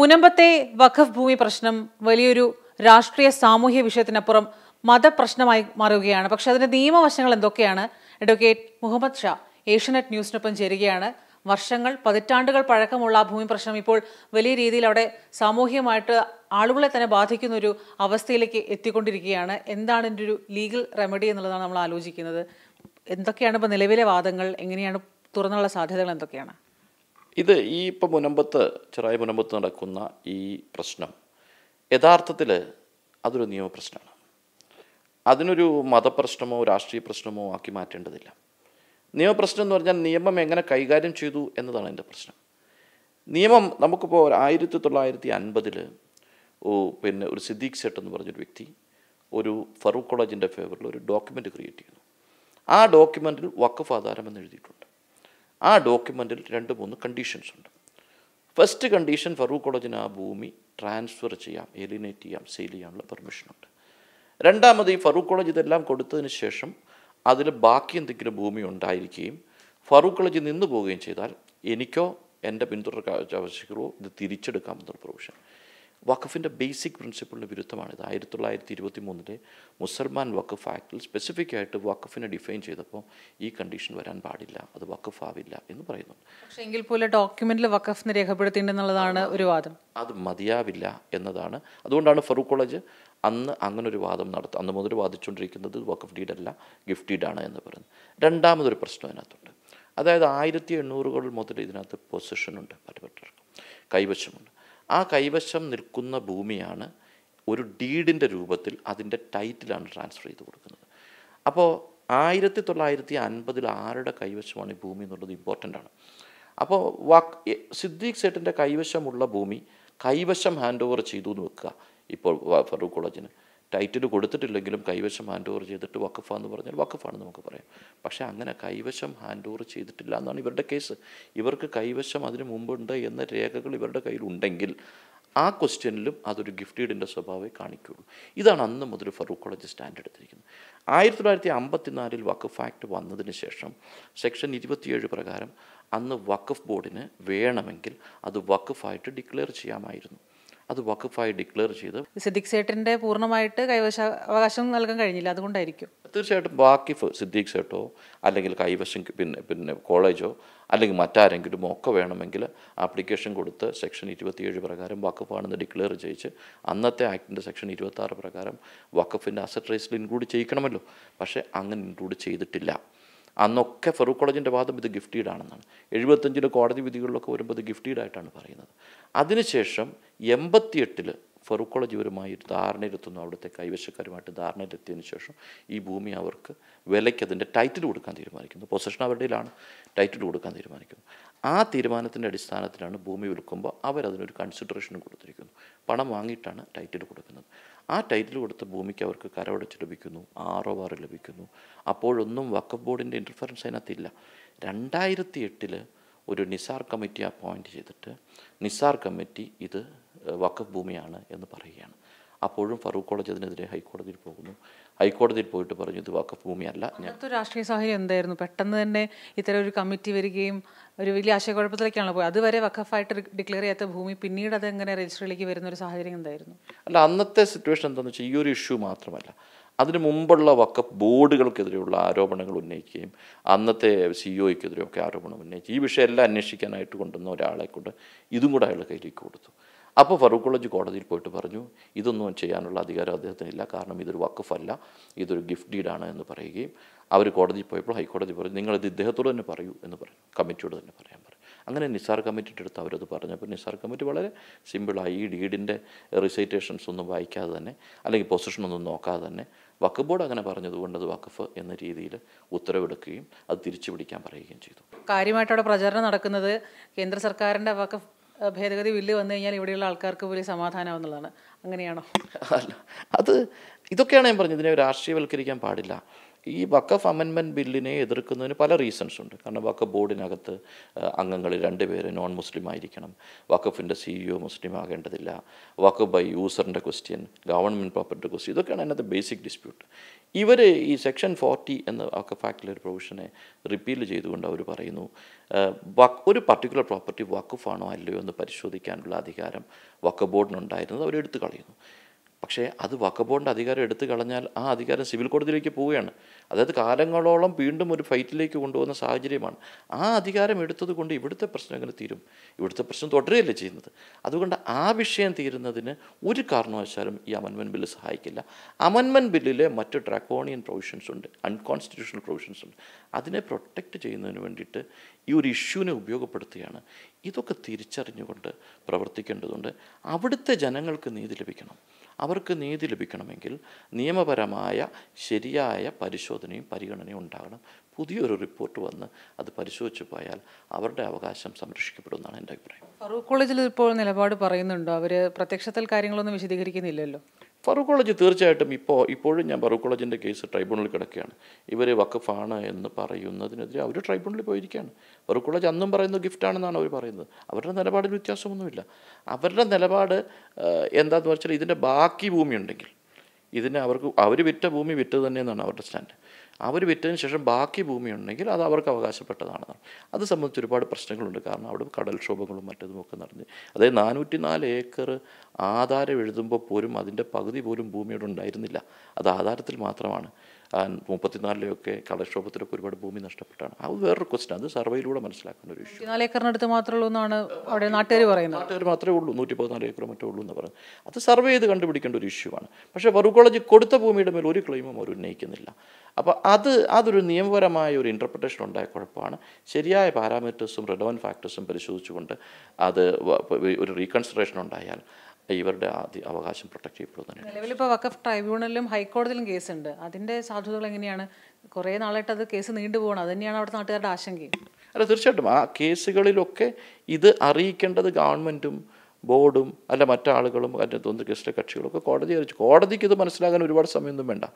മുനമ്പത്തെ വഖഫ് ഭൂമി പ്രശ്നം വലിയൊരു രാഷ്ട്രീയ സാമൂഹ്യ വിഷയത്തിനപ്പുറം മതപ്രശ്നമായി മാറുകയാണ് പക്ഷെ അതിന്റെ നിയമവശങ്ങൾ എന്തൊക്കെയാണ് അഡ്വക്കേറ്റ് മുഹമ്മദ് ഷാ ഏഷ്യനെറ്റ് ന്യൂസിനൊപ്പം ചേരുകയാണ് വർഷങ്ങൾ പതിറ്റാണ്ടുകൾ പഴക്കമുള്ള ആ ഭൂമി പ്രശ്നം ഇപ്പോൾ വലിയ രീതിയിൽ അവിടെ സാമൂഹ്യമായിട്ട് ആളുകളെ തന്നെ ബാധിക്കുന്ന ഒരു അവസ്ഥയിലേക്ക് എത്തിക്കൊണ്ടിരിക്കുകയാണ് എന്താണ് എൻ്റെ ഒരു ലീഗൽ റെമഡി എന്നുള്ളതാണ് നമ്മൾ ആലോചിക്കുന്നത് എന്തൊക്കെയാണ് ഇപ്പോൾ നിലവിലെ വാദങ്ങൾ എങ്ങനെയാണ് തുറന്നുള്ള സാധ്യതകൾ എന്തൊക്കെയാണ് ഇത് ഈ ഇപ്പം മുനമ്പത്ത് ചെറായ മുനമ്പത്ത് നടക്കുന്ന ഈ പ്രശ്നം യഥാർത്ഥത്തിൽ അതൊരു നിയമപ്രശ്നമാണ് അതിനൊരു മതപ്രശ്നമോ രാഷ്ട്രീയ പ്രശ്നമോ ആക്കി മാറ്റേണ്ടതില്ല നിയമപ്രശ്നം എന്ന് പറഞ്ഞാൽ നിയമം എങ്ങനെ കൈകാര്യം ചെയ്തു എന്നതാണ് എൻ്റെ പ്രശ്നം നിയമം നമുക്കിപ്പോൾ ആയിരത്തി തൊള്ളായിരത്തി അൻപതിൽ പിന്നെ ഒരു സിദ്ദീഖ് സെട്ട് എന്ന് പറഞ്ഞൊരു വ്യക്തി ഒരു ഫറൂഖ് കോളേജിൻ്റെ ഫേവറിൽ ഒരു ഡോക്യുമെൻ്റ് ക്രിയേറ്റ് ചെയ്യുന്നു ആ ഡോക്യുമെൻറ്റിൽ വക്കഫ് ആധാരം എന്ന് എഴുതിയിട്ടുണ്ട് ആ ഡോക്യുമെൻറ്റിൽ രണ്ട് മൂന്ന് കണ്ടീഷൻസ് ഉണ്ട് ഫസ്റ്റ് കണ്ടീഷൻ ഫറൂഖ് കോളേജിന് ആ ഭൂമി ട്രാൻസ്ഫർ ചെയ്യാം എലിനേറ്റ് ചെയ്യാം സെയിൽ ചെയ്യാനുള്ള പെർമിഷനുണ്ട് രണ്ടാമത് ഈ ഫറൂഖ് കോളേജ് ഇതെല്ലാം കൊടുത്തതിന് ശേഷം അതിൽ ബാക്കി എന്തെങ്കിലും ഭൂമി ഉണ്ടായിരിക്കുകയും ഫറൂഖ് കോളേജ് നിന്ന് പോവുകയും ചെയ്താൽ എനിക്കോ എൻ്റെ പിന്തുടർക്കാവശ്യക്കോ ഇത് തിരിച്ചെടുക്കാമെന്നൊരു പ്രൊവിഷൻ വഖഫിൻ്റെ ബേസിക് പ്രിൻസിപ്പിളിന് വിരുദ്ധമാണിത് ആയിരത്തി തൊള്ളായിരത്തി ഇരുപത്തി മൂന്നിലെ മുസൽമാൻ വഖഫ് ആക്ടിൽ സ്പെസിഫിക് ആയിട്ട് വഖഫിനെ ഡിഫൈൻ ചെയ്തപ്പോൾ ഈ കണ്ടീഷൻ വരാൻ പാടില്ല അത് വഖഫ് ആവില്ല എന്ന് പറയുന്നുണ്ട് പക്ഷേ എങ്കിൽ പോലെ ഡോക്യുമെന്റിൽ വഖഫിനെ രേഖപ്പെടുത്തിയിട്ടുണ്ടെന്നുള്ളതാണ് ഒരു വാദം അത് മതിയാവില്ല എന്നതാണ് അതുകൊണ്ടാണ് ഫറൂഖ് കോളേജ് അന്ന് അങ്ങനൊരു വാദം നടത്തുക അന്ന് മുതൽ വാദിച്ചുകൊണ്ടിരിക്കുന്നത് വഖഫ് ഡീഡല്ല ഗിഫ്റ്റ് ഡീഡാണ് എന്ന് പറയുന്നത് രണ്ടാമതൊരു പ്രശ്നം അതിനകത്തുണ്ട് അതായത് ആയിരത്തി എണ്ണൂറുകൾ മുതൽ ഇതിനകത്ത് പൊസിഷനുണ്ട് പല പലർക്കും കൈവശമുണ്ട് ആ കൈവശം നിൽക്കുന്ന ഭൂമിയാണ് ഒരു ഡീഡിൻ്റെ രൂപത്തിൽ അതിൻ്റെ ടൈറ്റിലാണ് ട്രാൻസ്ഫർ ചെയ്ത് കൊടുക്കുന്നത് അപ്പോൾ ആയിരത്തി തൊള്ളായിരത്തി അൻപതിൽ ആരുടെ കൈവശമാണ് ഈ ഭൂമി എന്നുള്ളത് ഇമ്പോർട്ടൻ്റ് ആണ് അപ്പോൾ വാക്ക് സിദ്ദീഖ് സേട്ടിൻ്റെ കൈവശമുള്ള ഭൂമി കൈവശം ഹാൻഡ് ഓവർ ചെയ്തു എന്ന് വെക്കുക ഇപ്പോൾ ഫറൂഖ് കോളേജിന് ടൈറ്റിൽ കൊടുത്തിട്ടില്ലെങ്കിലും കൈവശം ഹാൻഡ് ഓവർ ചെയ്തിട്ട് വക്കഫാന്ന് പറഞ്ഞാൽ വക്കഫാണ് നമുക്ക് പറയാം പക്ഷേ അങ്ങനെ കൈവശം ഹാൻഡ് ഓവർ ചെയ്തിട്ടില്ല എന്നാണ് ഇവരുടെ കേസ് ഇവർക്ക് കൈവശം അതിന് മുമ്പുണ്ട് എന്ന രേഖകൾ ഇവരുടെ കയ്യിലുണ്ടെങ്കിൽ ആ ക്വസ്റ്റ്യനിലും അതൊരു ഗിഫ്റ്റീഡിൻ്റെ സ്വഭാവമേ കാണിക്കുകയുള്ളൂ ഇതാണ് അന്ന് മുതൽ ഫറൂഖ് കോളേജ് സ്റ്റാൻഡ് എടുത്തിരിക്കുന്നത് ആയിരത്തി തൊള്ളായിരത്തി അമ്പത്തിനാലിൽ വഖഫ് ആക്ട് വന്നതിന് ശേഷം സെക്ഷൻ ഇരുപത്തിയേഴ് പ്രകാരം അന്ന് വഖഫ് ബോർഡിന് വേണമെങ്കിൽ അത് വക്കഫായിട്ട് ഡിക്ലെയർ ചെയ്യാമായിരുന്നു അത് വഖഫായി ഡിക്ലെയർ ചെയ്ത് സിദ്ദിഖ് സേട്ടിന്റെ പൂർണ്ണമായിട്ട് കൈവശ അവകാശം നൽകാൻ കഴിഞ്ഞില്ല അതുകൊണ്ടായിരിക്കും തീർച്ചയായിട്ടും വാക്കിഫ് സിദ്ദീഖ് സേട്ടോ അല്ലെങ്കിൽ കൈവശം പിന്നെ പിന്നെ കോളേജോ അല്ലെങ്കിൽ മറ്റാരെങ്കിലും ഒക്കെ വേണമെങ്കിൽ ആപ്ലിക്കേഷൻ കൊടുത്ത് സെക്ഷൻ ഇരുപത്തിയേഴ് പ്രകാരം വഖഫാണെന്ന് ഡിക്ലെയർ ചെയ്യിച്ച് അന്നത്തെ ആക്ടിൻ്റെ സെക്ഷൻ ഇരുപത്താറ് പ്രകാരം വഖഫിൻ്റെ അസറ്റ് റേസിൽ ഇൻക്ലൂഡ് ചെയ്യിക്കണമല്ലോ പക്ഷേ അങ്ങനെ ഇൻക്ലൂഡ് ചെയ്തിട്ടില്ല അന്നൊക്കെ ഫറൂഖ് കോളേജിൻ്റെ വാദം ഇത് ഗിഫ്റ്റീഡ് ആണെന്നാണ് എഴുപത്തഞ്ചിൻ്റെ കോടതി വിധികളിലൊക്കെ വരുമ്പോൾ ഇത് ഗിഫ്റ്റീഡ് ആയിട്ടാണ് പറയുന്നത് അതിനുശേഷം എൺപത്തിയെട്ടിൽ ഫറൂഖ് ഒരു ധാരണയിലെത്തുന്നു അവിടുത്തെ കൈവശക്കാരുമായിട്ട് ധാരണയിലെത്തിയതിനു ശേഷം ഈ ഭൂമി അവർക്ക് വിലയ്ക്ക് അതിൻ്റെ ടൈറ്റിൽ കൊടുക്കാൻ തീരുമാനിക്കുന്നു പൊസഷൻ അവരുടെയിലാണ് ടൈറ്റിൽ കൊടുക്കാൻ തീരുമാനിക്കുന്നു ആ തീരുമാനത്തിൻ്റെ അടിസ്ഥാനത്തിലാണ് ഭൂമി വിൽക്കുമ്പോൾ അവരതിനൊരു കൺസിഡറേഷൻ കൊടുത്തിരിക്കുന്നു പണം വാങ്ങിയിട്ടാണ് ടൈറ്റിൽ കൊടുക്കുന്നത് ആ ടൈറ്റിൽ കൊടുത്ത ഭൂമിക്ക് അവർക്ക് കരവടച്ച് ലഭിക്കുന്നു ആറോ ആറ് ലഭിക്കുന്നു അപ്പോഴൊന്നും വക്കഫ് ബോർഡിൻ്റെ ഇൻ്റർഫറൻസ് അതിനകത്തില്ല രണ്ടായിരത്തി എട്ടിൽ ഒരു നിസാർ കമ്മിറ്റി അപ്പോയിൻ്റ് ചെയ്തിട്ട് നിസാർ കമ്മിറ്റി ഇത് വക്കഫ് ഭൂമിയാണ് എന്ന് പറയുകയാണ് അപ്പോഴും ഫറൂഖ് കോളേജ് അതിനെതിരെ ഹൈക്കോടതിയിൽ പോകുന്നു ഹൈക്കോടതിയിൽ പോയിട്ട് പറഞ്ഞു ഇത് വക്കഫ് ഭൂമിയല്ല രാഷ്ട്രീയ സാഹചര്യം എന്തായിരുന്നു പെട്ടെന്ന് തന്നെ ഇത്തരം ഒരു കമ്മിറ്റി വരികയും ഒരു വലിയ ആശയക്കുഴപ്പത്തിലേക്കാണ് പോയത് അതുവരെ വക്കഫായിട്ട് ഡിക്ലെയർ ചെയ്യാത്ത ഭൂമി പിന്നീട് അത് എങ്ങനെ രജിസ്റ്ററിലേക്ക് വരുന്ന ഒരു സാഹചര്യം എന്തായിരുന്നു അല്ല അന്നത്തെ സിറ്റുവേഷൻ എന്താണെന്ന് വെച്ചാൽ ഈ ഒരു ഇഷ്യൂ മാത്രമല്ല അതിനു മുമ്പുള്ള വക്കഫ് ബോർഡുകൾക്കെതിരെയുള്ള ആരോപണങ്ങൾ ഉന്നയിക്കുകയും അന്നത്തെ സി ഒക്കെതിരെയൊക്കെ e ആരോപണം ഉന്നയിക്കുകയും ഈ വിഷയമെല്ലാം അന്വേഷിക്കാനായിട്ട് കൊണ്ടുവന്ന ഒരാളെ കൊണ്ട് ഇതും കൂടെ അയാൾ കയ്യിലേക്ക് കൊടുത്തു അപ്പോൾ ഫറൂഖ് കോളേജ് കോടതിയിൽ പോയിട്ട് പറഞ്ഞു ഇതൊന്നും ചെയ്യാനുള്ള അധികാരം അദ്ദേഹത്തിനില്ല കാരണം ഇതൊരു വക്കഫല്ല ഇതൊരു ഗിഫ്റ്റ് ഡീഡാണ് എന്ന് പറയുകയും അവർ കോടതിയിൽ പോയപ്പോൾ ഹൈക്കോടതി പറഞ്ഞു നിങ്ങളിത് ഇദ്ദേഹത്തോട് തന്നെ പറയൂ എന്ന് പറഞ്ഞു കമ്മിറ്റിയോട് തന്നെ പറയാൻ അങ്ങനെ നിസാർ കമ്മിറ്റിയുടെ അടുത്ത് അവരത് പറഞ്ഞു അപ്പോൾ നിസാർ കമ്മിറ്റി വളരെ സിമ്പിളായി ഈ ഡീഡിൻ്റെ റിസൈറ്റേഷൻസ് ഒന്നും വായിക്കാതെ തന്നെ അല്ലെങ്കിൽ പൊസിഷൻ ഒന്നും നോക്കാതെ തന്നെ വക്കഫ് ബോർഡ് അങ്ങനെ പറഞ്ഞതുകൊണ്ട് അത് വക്കഫ് എന്ന രീതിയിൽ ഉത്തരവെടുക്കുകയും അത് തിരിച്ചു പിടിക്കാൻ പറയുകയും ചെയ്തു കാര്യമായിട്ടവിടെ പ്രചാരണം നടക്കുന്നത് കേന്ദ്ര സർക്കാരിൻ്റെ വക്കഫ് ഭേദഗതി ബില്ല് വന്നു കഴിഞ്ഞാൽ ഇവിടെയുള്ള ആൾക്കാർക്ക് പോലും സമാധാനമാവുന്നതാണ് അങ്ങനെയാണോ അല്ല അത് ഇതൊക്കെയാണ് ഞാൻ പറഞ്ഞത് ഇതിനെ രാഷ്ട്രീയവൽക്കരിക്കാൻ പാടില്ല ഈ വക്കഫ് അമെൻമെൻറ്റ് ബില്ലിനെ എതിർക്കുന്നതിന് പല റീസൺസ് ഉണ്ട് കാരണം വക്കഫ് ബോർഡിനകത്ത് അംഗങ്ങൾ രണ്ട് പേര് നോൺ മുസ്ലിം ആയിരിക്കണം വക്കഫിൻ്റെ സിഇഒ മുസ്ലിം ആകേണ്ടതില്ല വക്കഫ് ബൈ യൂസറിൻ്റെ ക്വസ്റ്റ്യൻ ഗവൺമെൻറ് പ്രോപ്പർട്ടി ക്വസ്റ്റ്യൻ ഇതൊക്കെയാണ് അതിനകത്ത് ബേസിക് ഡിസ്പ്യൂട്ട് ഇവർ ഈ സെക്ഷൻ ഫോർട്ടി എന്ന വക്കഫ് ആക്ടിലെ ഒരു പ്രൊവിഷനെ റിപ്പീൽ ചെയ്തുകൊണ്ട് അവർ പറയുന്നു ഒരു പർട്ടിക്കുലർ പ്രോപ്പർട്ടി വക്കഫാണോ അല്ലയോ എന്ന് പരിശോധിക്കാനുള്ള അധികാരം വക്കഫ് ബോർഡിനുണ്ടായിരുന്നത് എടുത്തു കളയുന്നു പക്ഷേ അത് വഖഫ് അധികാരം എടുത്തു കളഞ്ഞാൽ ആ അധികാരം സിവിൽ കോടതിയിലേക്ക് പോവുകയാണ് അതായത് കാലങ്ങളോളം വീണ്ടും ഒരു ഫൈറ്റിലേക്ക് കൊണ്ടുപോകുന്ന സാഹചര്യമാണ് ആ അധികാരം എടുത്തത് കൊണ്ട് ഇവിടുത്തെ പ്രശ്നം എങ്ങനെ തീരും ഇവിടുത്തെ പ്രശ്നം തുടരുകയല്ലേ ചെയ്യുന്നത് അതുകൊണ്ട് ആ വിഷയം തീരുന്നതിന് ഒരു കാരണവശാലും ഈ അമൻമെൻറ്റ് ബില്ല് സഹായിക്കില്ല അമൻമെൻറ്റ് ബില്ലിലെ മറ്റ് ഡ്രാക്കോണിയൻ പ്രൊവിഷൻസ് ഉണ്ട് അൺകോൺസ്റ്റിറ്റ്യൂഷണൽ പ്രൊവിഷൻസ് ഉണ്ട് അതിനെ പ്രൊട്ടക്റ്റ് ചെയ്യുന്നതിന് വേണ്ടിയിട്ട് ഈ ഒരു ഇഷ്യൂവിനെ ഉപയോഗപ്പെടുത്തുകയാണ് ഇതൊക്കെ തിരിച്ചറിഞ്ഞുകൊണ്ട് പ്രവർത്തിക്കേണ്ടതുണ്ട് അവിടുത്തെ ജനങ്ങൾക്ക് നീതി ലഭിക്കണം അവർക്ക് നീതി ലഭിക്കണമെങ്കിൽ നിയമപരമായ ശരിയായ പരിശോധനയും പരിഗണനയും ഉണ്ടാകണം പുതിയൊരു റിപ്പോർട്ട് വന്ന് അത് പരിശോധിച്ചു പോയാൽ അവരുടെ അവകാശം സംരക്ഷിക്കപ്പെടുമെന്നാണ് എൻ്റെ അഭിപ്രായം ഫറൂഖ് കോളേജിൽ ഇപ്പോൾ നിലപാട് പറയുന്നുണ്ടോ അവർ പ്രത്യക്ഷത്തിൽ കാര്യങ്ങളൊന്നും വിശദീകരിക്കുന്നില്ലല്ലോ ഫറൂഖ് കോളേജ് തീർച്ചയായിട്ടും ഇപ്പോൾ ഇപ്പോഴും ഞാൻ ഫറൂഖ് കോളേജിൻ്റെ കേസ് ട്രൈബ്യൂണലിൽ കിടക്കുകയാണ് ഇവർ വക്കഫാണ് എന്ന് പറയുന്നതിനെതിരെ അവർ ട്രൈബ്യൂണലിൽ പോയിരിക്കുകയാണ് ഫറൂഖ് കോളേജ് അന്നും പറയുന്നത് ഗിഫ്റ്റാണെന്നാണ് അവർ പറയുന്നത് അവരുടെ നിലപാടിൽ വ്യത്യാസമൊന്നുമില്ല അവരുടെ നിലപാട് എന്താണെന്ന് വെച്ചാൽ ഇതിൻ്റെ ബാക്കി ഭൂമി ഉണ്ടെങ്കിൽ ഇതിനെ അവർക്ക് അവർ വിറ്റ ഭൂമി വിറ്റ് തന്നെയെന്നാണ് അവരുടെ സ്റ്റാൻഡ് അവർ വിറ്റതിന് ശേഷം ബാക്കി ഭൂമി ഉണ്ടെങ്കിൽ അത് അവർക്ക് അവകാശപ്പെട്ടതാണ് അത് സംബന്ധിച്ച് ഒരുപാട് പ്രശ്നങ്ങളുണ്ട് കാരണം അവിടെ കടൽക്ഷോഭങ്ങളും മറ്റതും ഒക്കെ നടന്ന് അതായത് നാനൂറ്റി നാല് ഏക്കർ ആധാരം എഴുതുമ്പോൾ പോലും അതിൻ്റെ പകുതി പോലും ഭൂമിയോട് ഉണ്ടായിരുന്നില്ല അത് ആധാരത്തിൽ മാത്രമാണ് മുപ്പത്തിനാലിലെയൊക്കെ കലക്ഷോഭത്തിലൊക്കെ ഒരുപാട് ഭൂമി നഷ്ടപ്പെട്ടാണ് അത് വേറൊരു ക്വസ്റ്റൻ അത് സർവേയിലൂടെ മനസ്സിലാക്കുന്ന ഒരു ഇഷ്യൂ ഏക്കറിനടുത്ത് മാത്രമേ എന്നാണ് അവിടെ നാട്ടുകാർ പറയുന്നത് നാട്ടുകാർ മാത്രമേ ഉള്ളൂ നൂറ്റി പതിനാല് ഏക്കർ മറ്റേ ഉള്ളൂ എന്ന് പറയുന്നത് അത് സർവേ ചെയ്ത് കണ്ടുപിടിക്കേണ്ട ഒരു ഇഷ്യൂ ആണ് പക്ഷേ വറു കോളേജ് കൊടുത്ത ഭൂമിയുടെ മേൽ ഒരു ക്ലെയിമും അവർ ഉന്നയിക്കുന്നില്ല അപ്പോൾ അത് അതൊരു നിയമപരമായ ഒരു ഇൻ്റർപ്രിട്ടേഷൻ ഉണ്ടായ കുഴപ്പമാണ് ശരിയായ പാരാമീറ്റേഴ്സും റെലവൻറ്റ് ഫാക്ടേഴ്സും പരിശോധിച്ചുകൊണ്ട് അത് ഒരു റീകൺസിഡറേഷൻ ഉണ്ടായാൽ ഇവരുടെ അവകാശം പ്രൊട്ടക്ട് ചെയ്യപ്പെടുന്നതാണ് നിലവിലിപ്പോൾ വഖഫ് ട്രൈബ്യൂണലിലും ഹൈക്കോടതിയിലും കേസുണ്ട് അതിൻ്റെ സാധ്യതകൾ എങ്ങനെയാണ് കുറേ നാളായിട്ട് അത് കേസ് നീണ്ടുപോകണം അത് തന്നെയാണ് അവിടുത്തെ നാട്ടുകാരുടെ ആശങ്കയും അല്ല തീർച്ചയായിട്ടും ആ കേസുകളിലൊക്കെ ഇത് അറിയിക്കേണ്ടത് ഗവൺമെൻറ്റും ബോർഡും അല്ല മറ്റാളുകളും അതിൻ്റെ തോന്നുന്ന കേസിലെ കക്ഷികളൊക്കെ കോടതി അറിയിച്ചു കോടതിക്ക് ഇത് മനസ്സിലാകാൻ ഒരുപാട് സമയമൊന്നും വേണ്ട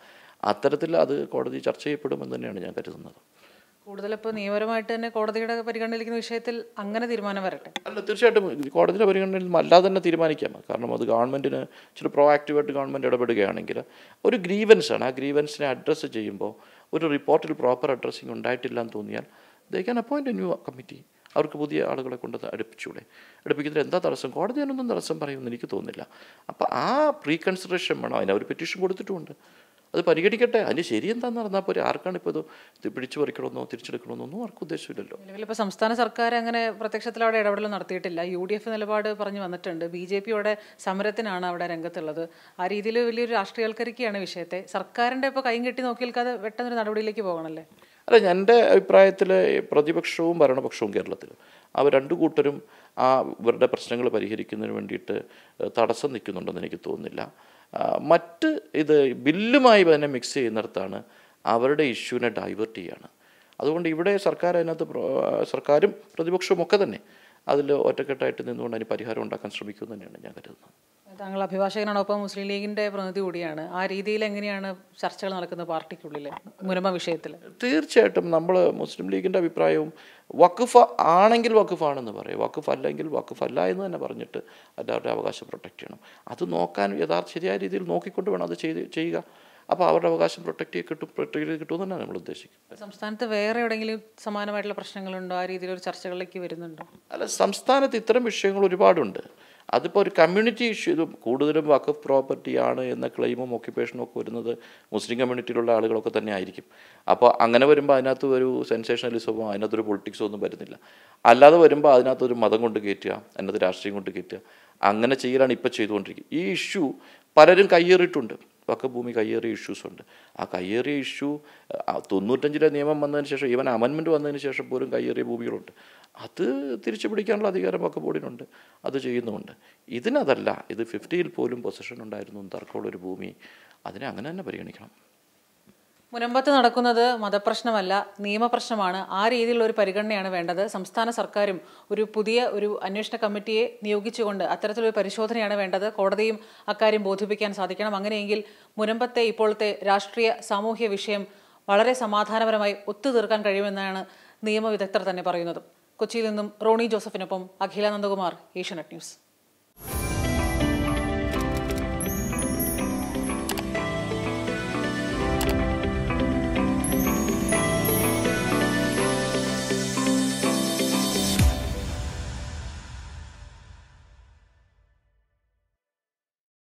അത്തരത്തിൽ അത് കോടതി ചർച്ച ചെയ്യപ്പെടുമെന്ന് തന്നെയാണ് ഞാൻ കരുതുന്നത് കൂടുതൽ ഇപ്പോൾ നിയമപരമായിട്ട് തന്നെ കോടതിയുടെ പരിഗണനയിലിരിക്കുന്ന വിഷയത്തിൽ അങ്ങനെ തീരുമാനം വരട്ടെ അല്ല തീർച്ചയായിട്ടും കോടതിയുടെ പരിഗണനയിൽ അല്ലാതെ തന്നെ തീരുമാനിക്കാം കാരണം അത് ഗവൺമെൻറ്റിന് ഇച്ചിരി പ്രോ ആക്റ്റീവായിട്ട് ഗവൺമെൻറ് ഇടപെടുകയാണെങ്കിൽ ഒരു ഗ്രീവൻസ് ആണ് ആ ഗ്രീവൻസിനെ അഡ്രസ്സ് ചെയ്യുമ്പോൾ ഒരു റിപ്പോർട്ടിൽ പ്രോപ്പർ അഡ്രസ്സിങ് ഉണ്ടായിട്ടില്ല എന്ന് തോന്നിയാൽ they can appoint new committee അവർക്ക് പുതിയ ആളുകളെ കൊണ്ട് അടുപ്പിച്ചൂടെ അടുപ്പിക്കുന്നതിൽ എന്താ തടസ്സം കോടതി അതിനൊന്നും തടസ്സം പറയുമെന്ന് എനിക്ക് തോന്നുന്നില്ല അപ്പോൾ ആ പ്രീ കൺസിഡറേഷൻ വേണം അതിന് പെറ്റീഷൻ കൊടുത്തിട്ടുമുണ്ട് അത് പരിഗണിക്കട്ടെ അതിന് ശരി എന്താന്ന് പറഞ്ഞാൽ പോരെ ആർക്കാണ് ഇപ്പോൾ ഇത് പിടിച്ചു പറിക്കണമെന്നോ തിരിച്ചെടുക്കണമെന്നോ ആർക്കും ഉദ്ദേശമില്ലല്ലോ ഇപ്പോൾ സംസ്ഥാന സർക്കാർ അങ്ങനെ പ്രത്യക്ഷത്തിൽ അവിടെ ഇടപെടൽ നടത്തിയിട്ടില്ല യു ഡി എഫ് നിലപാട് പറഞ്ഞു വന്നിട്ടുണ്ട് ബി ജെ പിയുടെ സമരത്തിനാണ് അവിടെ രംഗത്തുള്ളത് ആ രീതിയിൽ വലിയൊരു രാഷ്ട്രീയവൽക്കരിക്കുകയാണ് വിഷയത്തെ സർക്കാരിൻ്റെ ഇപ്പോൾ കൈ കെട്ടി നോക്കിയാൽക്കാതെ പെട്ടെന്നൊരു നടപടിയിലേക്ക് പോകണല്ലേ അല്ല എൻ്റെ അഭിപ്രായത്തിൽ പ്രതിപക്ഷവും ഭരണപക്ഷവും കേരളത്തിൽ അവർ രണ്ടു കൂട്ടരും ആ ഇവരുടെ പ്രശ്നങ്ങൾ പരിഹരിക്കുന്നതിന് വേണ്ടിയിട്ട് തടസ്സം നിൽക്കുന്നുണ്ടെന്ന് എനിക്ക് തോന്നുന്നില്ല മറ്റ് ഇത് ബില്ലുമായി തന്നെ മിക്സ് ചെയ്യുന്നിടത്താണ് അവരുടെ ഇഷ്യൂവിനെ ഡൈവേർട്ട് ചെയ്യുകയാണ് അതുകൊണ്ട് ഇവിടെ സർക്കാർ അതിനകത്ത് സർക്കാരും പ്രതിപക്ഷവും ഒക്കെ തന്നെ അതിൽ ഒറ്റക്കെട്ടായിട്ട് നിന്നുകൊണ്ട് അതിന് പരിഹാരം ഉണ്ടാക്കാൻ ശ്രമിക്കുമെന്ന് തന്നെയാണ് ഞാൻ കരുതുന്നത് താങ്കൾ അഭിഭാഷകനോടൊപ്പം മുസ്ലിം ലീഗിന്റെ പ്രതിനിധി കൂടിയാണ് ആ രീതിയിൽ എങ്ങനെയാണ് ചർച്ചകൾ നടക്കുന്നത് പാർട്ടിക്കുള്ളിൽ മുനമ വിഷയത്തിൽ തീർച്ചയായിട്ടും നമ്മൾ മുസ്ലിം ലീഗിന്റെ അഭിപ്രായവും വഖഫ് ആണെങ്കിൽ വഖഫാണെന്ന് പറയും വഖഫ് അല്ലെങ്കിൽ വഖഫ് അല്ല എന്ന് തന്നെ പറഞ്ഞിട്ട് അവരുടെ അവകാശം പ്രൊട്ടക്റ്റ് ചെയ്യണം അത് നോക്കാൻ യഥാർത്ഥ ശരിയായ രീതിയിൽ നോക്കിക്കൊണ്ട് വേണം അത് ചെയ്ത് ചെയ്യുക അപ്പോൾ അവരുടെ അവകാശം പ്രൊട്ടക്റ്റ് കിട്ടും പ്രൊട്ടക്ട് ചെയ്ത് കിട്ടും തന്നെ നമ്മൾ ഉദ്ദേശിക്കും സംസ്ഥാനത്ത് വേറെ എവിടെയെങ്കിലും സമാനമായിട്ടുള്ള പ്രശ്നങ്ങളുണ്ടോ ആ രീതിയിൽ ഒരു ചർച്ചകളിലേക്ക് വരുന്നുണ്ടോ അല്ല സംസ്ഥാനത്ത് ഇത്തരം വിഷയങ്ങൾ ഒരുപാടുണ്ട് അതിപ്പോൾ ഒരു കമ്മ്യൂണിറ്റി ഇഷ്യൂ ഇത് കൂടുതലും വഖഫ് പ്രോപ്പർട്ടിയാണ് എന്ന ക്ലെയിമും ഓക്യുപ്പേഷനും ഒക്കെ വരുന്നത് മുസ്ലിം കമ്മ്യൂണിറ്റിയിലുള്ള ആളുകളൊക്കെ തന്നെ ആയിരിക്കും അപ്പോൾ അങ്ങനെ വരുമ്പോൾ അതിനകത്ത് ഒരു സെൻസേഷണലിസമോ അതിനകത്തൊരു പൊളിറ്റിക്സോ ഒന്നും വരുന്നില്ല അല്ലാതെ വരുമ്പോൾ അതിനകത്ത് ഒരു മതം കൊണ്ട് കയറ്റുക അതിനകത്ത് രാഷ്ട്രീയം കൊണ്ട് കയറ്റുക അങ്ങനെ ചെയ്യലാണ് ഇപ്പോൾ ചെയ്തുകൊണ്ടിരിക്കുക ഈ ഇഷ്യൂ പലരും കയ്യേറിയിട്ടുണ്ട് ഭൂമി കയ്യേറിയ ഇഷ്യൂസ് ഉണ്ട് ആ കയ്യേറിയ ഇഷ്യൂ തൊണ്ണൂറ്റഞ്ചിലെ നിയമം വന്നതിന് ശേഷം ഈവൻ അമൻമെൻറ്റ് വന്നതിന് ശേഷം പോലും കയ്യേറിയ ഭൂമികളുണ്ട് അത് തിരിച്ചു പിടിക്കാനുള്ള അധികാരം വക്ക ബോർഡിനുണ്ട് അത് ചെയ്യുന്നുമുണ്ട് ഇതിനതല്ല ഇത് ഫിഫ്റ്റിയിൽ പോലും പൊസിഷൻ ഉണ്ടായിരുന്നു തർക്കമുള്ളൊരു ഭൂമി അതിനെ അങ്ങനെ തന്നെ പരിഗണിക്കണം മുനമ്പത്ത് നടക്കുന്നത് മതപ്രശ്നമല്ല നിയമപ്രശ്നമാണ് ആ രീതിയിലുള്ള ഒരു പരിഗണനയാണ് വേണ്ടത് സംസ്ഥാന സർക്കാരും ഒരു പുതിയ ഒരു അന്വേഷണ കമ്മിറ്റിയെ നിയോഗിച്ചുകൊണ്ട് അത്തരത്തിലൊരു പരിശോധനയാണ് വേണ്ടത് കോടതിയും അക്കാര്യം ബോധിപ്പിക്കാൻ സാധിക്കണം അങ്ങനെയെങ്കിൽ മുനമ്പത്തെ ഇപ്പോഴത്തെ രാഷ്ട്രീയ സാമൂഹ്യ വിഷയം വളരെ സമാധാനപരമായി ഒത്തുതീർക്കാൻ കഴിയുമെന്നാണ് നിയമവിദഗ്ധർ തന്നെ പറയുന്നത് കൊച്ചിയിൽ നിന്നും റോണി ജോസഫിനൊപ്പം അഖില നന്ദകുമാർ ഏഷ്യനെറ്റ് ന്യൂസ്